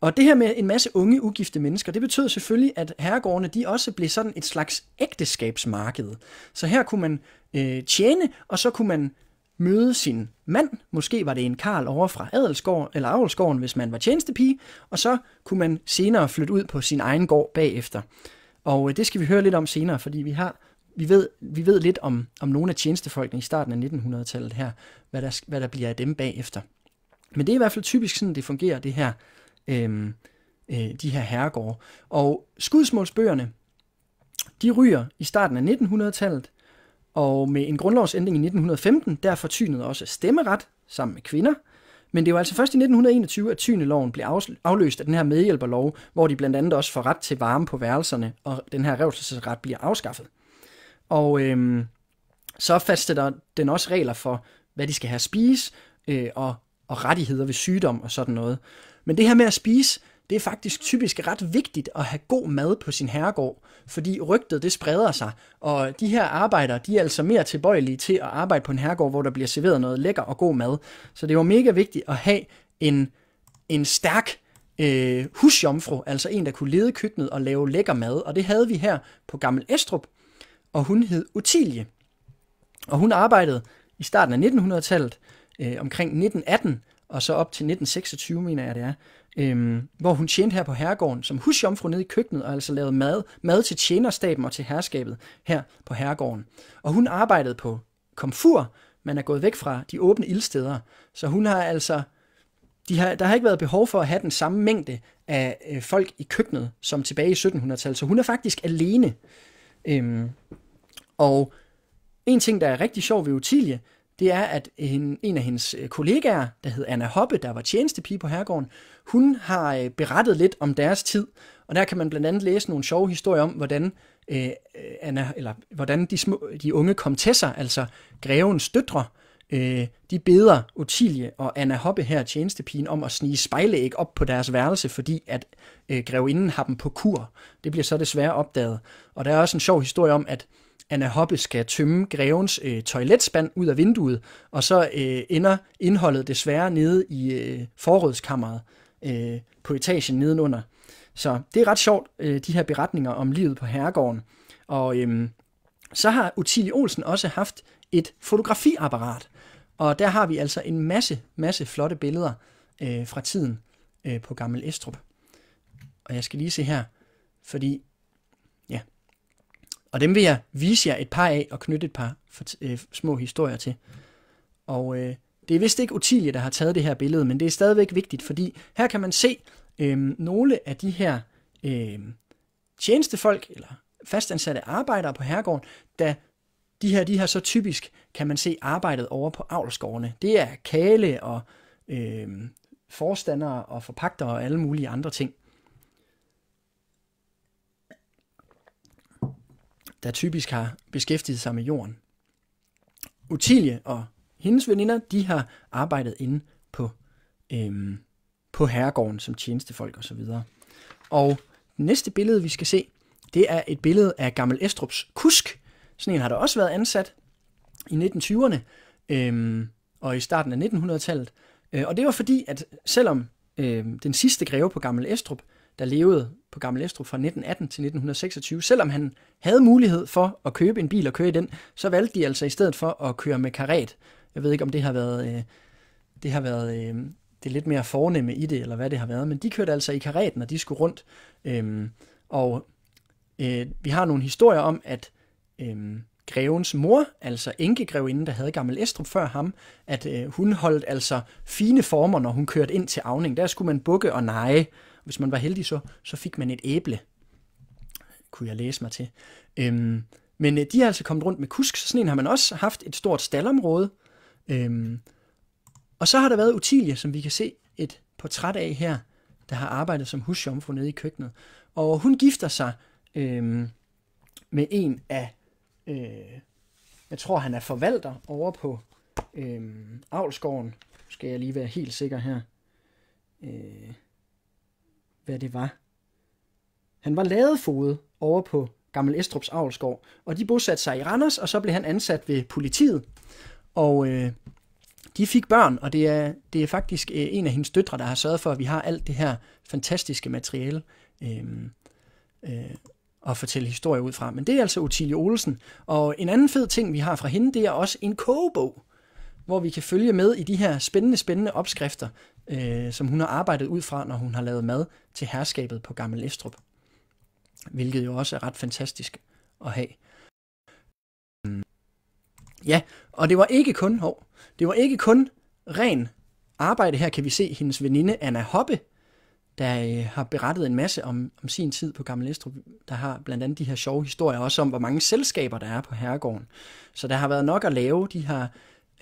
Og det her med en masse unge, ugifte mennesker, det betød selvfølgelig, at herregårdene de også blev sådan et slags ægteskabsmarked. Så her kunne man øh, tjene, og så kunne man møde sin mand. Måske var det en Karl over fra Adelsgård, eller Avlsgården, hvis man var tjenestepige. Og så kunne man senere flytte ud på sin egen gård bagefter. Og øh, det skal vi høre lidt om senere, fordi vi har vi ved, vi ved lidt om, om nogle af tjenestefolkene i starten af 1900-tallet her, hvad der, hvad der bliver af dem bagefter. Men det er i hvert fald typisk sådan, det fungerer, det her øh, øh, de her herregårde. Og skudsmålsbøgerne, de ryger i starten af 1900-tallet, og med en grundlovsændring i 1915, der fortynede også stemmeret sammen med kvinder. Men det var altså først i 1921, at tyneloven blev afløst af den her medhjælperlov, hvor de blandt andet også får ret til varme på værelserne, og den her revselsesret bliver afskaffet. Og øh, så fastsætter den også regler for, hvad de skal have at spise, øh, og, og rettigheder ved sygdom og sådan noget. Men det her med at spise, det er faktisk typisk ret vigtigt at have god mad på sin herregård, fordi rygtet det spreder sig, og de her arbejdere de er altså mere tilbøjelige til at arbejde på en herregård, hvor der bliver serveret noget lækker og god mad. Så det var mega vigtigt at have en, en stærk øh, husjomfru, altså en, der kunne lede køkkenet og lave lækker mad, og det havde vi her på Gammel Estrup, og hun hed Utilie. Og hun arbejdede i starten af 1900-tallet, øh, omkring 1918, og så op til 1926, mener jeg det er, øhm, hvor hun tjente her på herregården som husjomfru nede i køkkenet, og altså lavede mad, mad til tjenerstaben og til herskabet her på herregården. Og hun arbejdede på komfur, man er gået væk fra de åbne ildsteder, så hun har altså de har, der har ikke været behov for at have den samme mængde af øh, folk i køkkenet som tilbage i 1700-tallet, så hun er faktisk alene. Øhm, og en ting, der er rigtig sjov ved Utilie, det er, at en, en af hendes øh, kollegaer, der hed Anna Hoppe, der var tjenestepige på herregården, hun har øh, berettet lidt om deres tid, og der kan man blandt andet læse nogle sjove historier om, hvordan øh, øh Anna, eller hvordan de, små, de unge kom til sig, altså grevens døtre, øh, de beder Otilie og Anna Hoppe her, tjenestepigen, om at snige spejlæg op på deres værelse, fordi at øh, grevinden har dem på kur. Det bliver så desværre opdaget. Og der er også en sjov historie om, at Anna Hoppe skal tømme grevens øh, toiletspand ud af vinduet, og så øh, ender indholdet desværre nede i øh, forrådskammeret øh, på etagen nedenunder. Så det er ret sjovt, øh, de her beretninger om livet på herregården. Og øh, så har Utili Olsen også haft et fotografiapparat, og der har vi altså en masse, masse flotte billeder øh, fra tiden øh, på Gammel Estrup. Og jeg skal lige se her, fordi og dem vil jeg vise jer et par af og knytte et par for, øh, små historier til. Og øh, det er vist ikke Utilie, der har taget det her billede, men det er stadigvæk vigtigt, fordi her kan man se øh, nogle af de her øh, tjenestefolk, eller fastansatte arbejdere på herregården, da de her, de her så typisk, kan man se arbejdet over på avlsgårdene. Det er kale og øh, forstandere og forpagtere og alle mulige andre ting. der typisk har beskæftiget sig med jorden. Utilie og hendes veninder, de har arbejdet inde på, øhm, på herregården som tjenestefolk osv. Og det næste billede, vi skal se, det er et billede af Gammel Estrups kusk. Sådan en har der også været ansat i 1920'erne øhm, og i starten af 1900-tallet. Øh, og det var fordi, at selvom øhm, den sidste greve på Gammel Estrup, der levede på Gamle Estrup fra 1918 til 1926. Selvom han havde mulighed for at købe en bil og køre i den, så valgte de altså i stedet for at køre med karet. Jeg ved ikke, om det har været, øh, det har været øh, det lidt mere fornemme i det, eller hvad det har været, men de kørte altså i karet, når de skulle rundt. Øh, og øh, vi har nogle historier om, at øh, grevens mor, altså enkegrevinden, der havde gammel Estrup før ham, at øh, hun holdt altså fine former, når hun kørte ind til Avning. Der skulle man bukke og neje, hvis man var heldig, så, så fik man et æble, kunne jeg læse mig til. Øhm, men øh, de er altså kommet rundt med kusk, så sådan en har man også haft et stort staldområde. Øhm, og så har der været Utilie, som vi kan se et portræt af her, der har arbejdet som husjomfru nede i køkkenet. Og hun gifter sig øhm, med en af, øh, jeg tror han er forvalter over på øhm, Avlsgården. Nu skal jeg lige være helt sikker her. Øh, hvad det var. Han var ladefodet over på Gammel Estrups Avlsgård, og de bosatte sig i Randers, og så blev han ansat ved politiet. Og øh, de fik børn, og det er, det er faktisk øh, en af hendes døtre, der har sørget for, at vi har alt det her fantastiske materiale øh, øh, at fortælle historie ud fra. Men det er altså Utilie Olsen. Og en anden fed ting, vi har fra hende, det er også en kogebog, hvor vi kan følge med i de her spændende, spændende opskrifter, øh, som hun har arbejdet ud fra, når hun har lavet mad til herskabet på Gammel Estrup. Hvilket jo også er ret fantastisk at have. Mm. Ja, og det var ikke kun, hov, det var ikke kun ren arbejde. Her kan vi se hendes veninde Anna Hoppe, der øh, har berettet en masse om, om sin tid på Gammel Estrup, der har blandt andet de her sjove historier, også om hvor mange selskaber der er på herregården. Så der har været nok at lave. De har,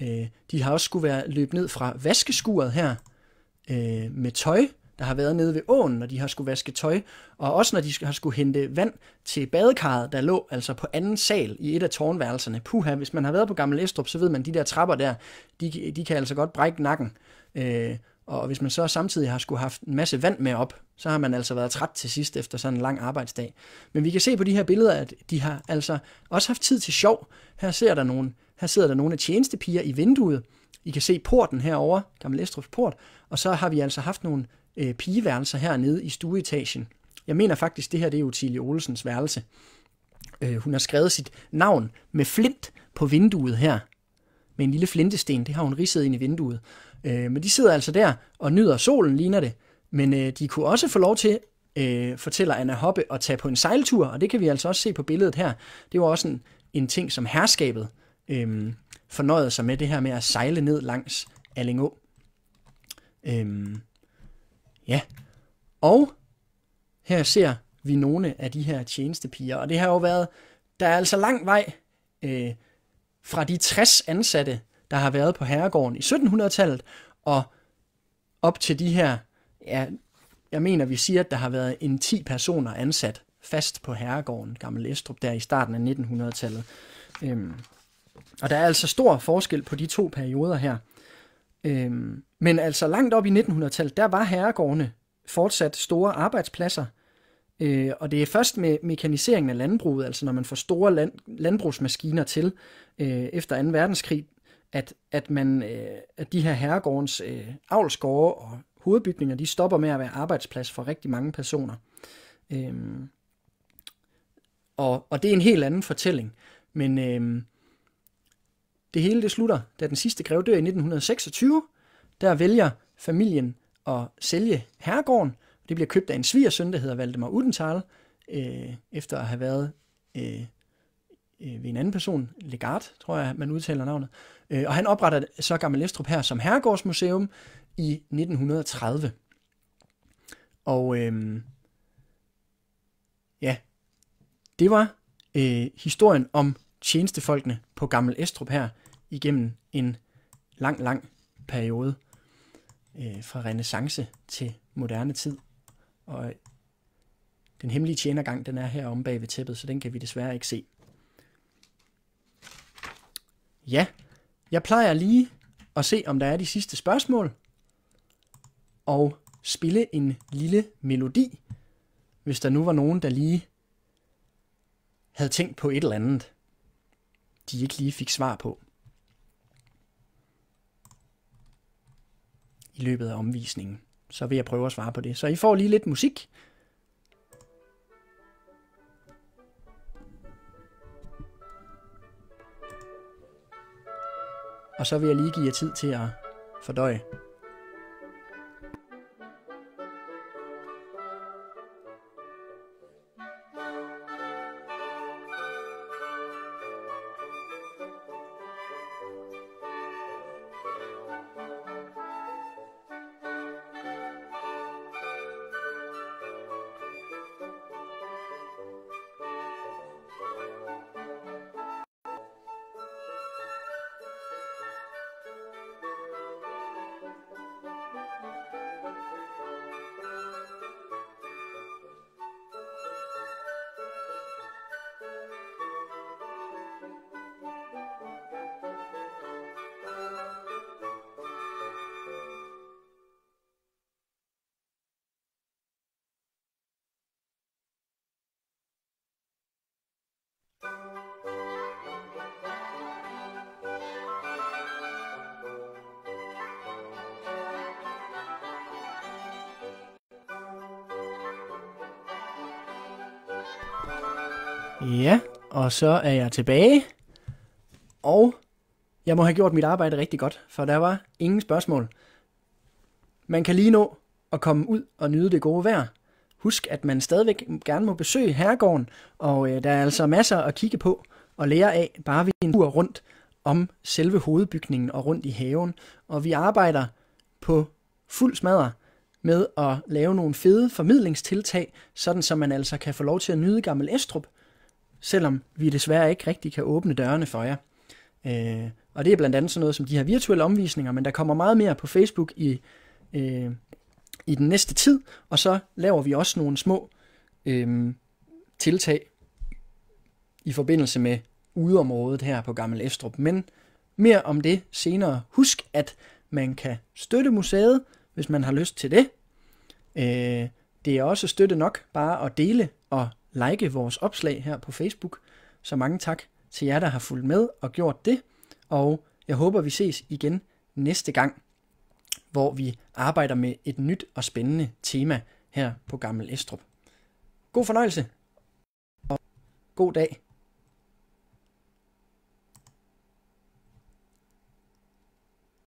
øh, de har også skulle være løbet ned fra vaskeskuret her, øh, med tøj, der har været nede ved åen, når de har skulle vaske tøj, og også når de har skulle hente vand til badekarret, der lå altså på anden sal i et af tårnværelserne. Puha, hvis man har været på Gammel Estrup, så ved man, at de der trapper der, de, de kan altså godt brække nakken. Øh, og hvis man så samtidig har skulle haft en masse vand med op, så har man altså været træt til sidst efter sådan en lang arbejdsdag. Men vi kan se på de her billeder, at de har altså også haft tid til sjov. Her, ser der nogle, her sidder der nogle af tjenestepiger i vinduet, i kan se porten herover, Gammel Estrups port, og så har vi altså haft nogle øh, pigeværelser hernede i stueetagen. Jeg mener faktisk, det her det er Utilie Olsens værelse. Øh, hun har skrevet sit navn med flint på vinduet her. Med en lille flintesten, det har hun ridset ind i vinduet. Øh, men de sidder altså der og nyder solen, ligner det. Men øh, de kunne også få lov til, øh, fortæller Anna Hoppe, at tage på en sejltur, og det kan vi altså også se på billedet her. Det var også en, en ting, som herskabet øh, fornøjet sig med det her med at sejle ned langs Allingå. Øhm, ja, og her ser vi nogle af de her tjenestepiger, og det har jo været, der er altså lang vej øh, fra de 60 ansatte, der har været på herregården i 1700-tallet, og op til de her, ja, jeg mener, vi siger, at der har været en 10 personer ansat fast på herregården, Gammel Estrup, der i starten af 1900-tallet. Øhm, og der er altså stor forskel på de to perioder her. Øhm, men altså langt op i 1900-tallet, der var herregårdene fortsat store arbejdspladser, øh, og det er først med mekaniseringen af landbruget, altså når man får store land, landbrugsmaskiner til øh, efter 2. verdenskrig, at, at, man, øh, at de her herregårdens øh, avlsgårde og hovedbygninger, de stopper med at være arbejdsplads for rigtig mange personer. Øhm, og, og det er en helt anden fortælling. Men, Øh, det hele det slutter, da den sidste greve dør i 1926. Der vælger familien at sælge herregården. Det bliver købt af en svigersøn, der hedder Valdemar Udental, øh, efter at have været øh, øh, ved en anden person, Legard, tror jeg, man udtaler navnet. Øh, og han opretter så Gammel Estrup her som herregårdsmuseum i 1930. Og øh, ja, det var øh, historien om tjenestefolkene på Gammel Estrup her igennem en lang, lang periode øh, fra renaissance til moderne tid. Og den hemmelige tjenergang, den er her om bag ved tæppet, så den kan vi desværre ikke se. Ja, jeg plejer lige at se, om der er de sidste spørgsmål, og spille en lille melodi, hvis der nu var nogen, der lige havde tænkt på et eller andet, de ikke lige fik svar på. i løbet af omvisningen. Så vil jeg prøve at svare på det. Så I får lige lidt musik. Og så vil jeg lige give jer tid til at fordøje Ja, og så er jeg tilbage. Og jeg må have gjort mit arbejde rigtig godt, for der var ingen spørgsmål. Man kan lige nå at komme ud og nyde det gode vejr. Husk, at man stadigvæk gerne må besøge herregården, og øh, der er altså masser at kigge på og lære af, bare vi en tur rundt om selve hovedbygningen og rundt i haven. Og vi arbejder på fuld smadre med at lave nogle fede formidlingstiltag, sådan så man altså kan få lov til at nyde Gammel Estrup, selvom vi desværre ikke rigtig kan åbne dørene for jer. Øh, og det er blandt andet sådan noget som de her virtuelle omvisninger, men der kommer meget mere på Facebook i, øh, i den næste tid, og så laver vi også nogle små øh, tiltag i forbindelse med udeområdet her på Gammel Estrup. Men mere om det senere. Husk, at man kan støtte museet, hvis man har lyst til det. Øh, det er også støtte nok bare at dele og like vores opslag her på Facebook. Så mange tak til jer, der har fulgt med og gjort det. Og jeg håber, vi ses igen næste gang, hvor vi arbejder med et nyt og spændende tema her på Gammel Estrup. God fornøjelse og god dag.